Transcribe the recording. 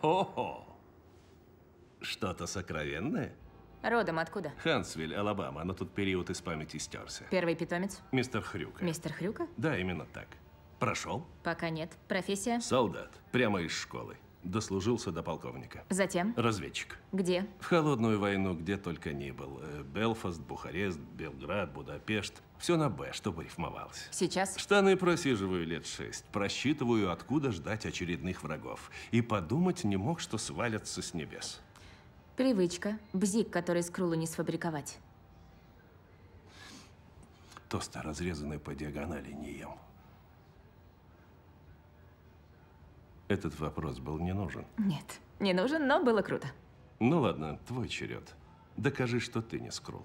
Хо-хо. Что-то сокровенное? Родом откуда? Хансвиль, Алабама, но тут период из памяти стерся. Первый питомец? Мистер Хрюка. Мистер Хрюка? Да, именно так. Прошел? Пока нет. Профессия? Солдат. Прямо из школы. Дослужился до полковника. Затем? Разведчик. Где? В холодную войну, где только ни был. Э, Белфаст, Бухарест, Белград, Будапешт. Все на «Б», чтобы рифмовалось. Сейчас? Штаны просиживаю лет шесть. Просчитываю, откуда ждать очередных врагов. И подумать не мог, что свалятся с небес. Привычка. Бзик, который скрулу не сфабриковать. Тоста, разрезанные по диагонали, не ем. Этот вопрос был не нужен. Нет, не нужен, но было круто. Ну ладно, твой черед. Докажи, что ты не скрул.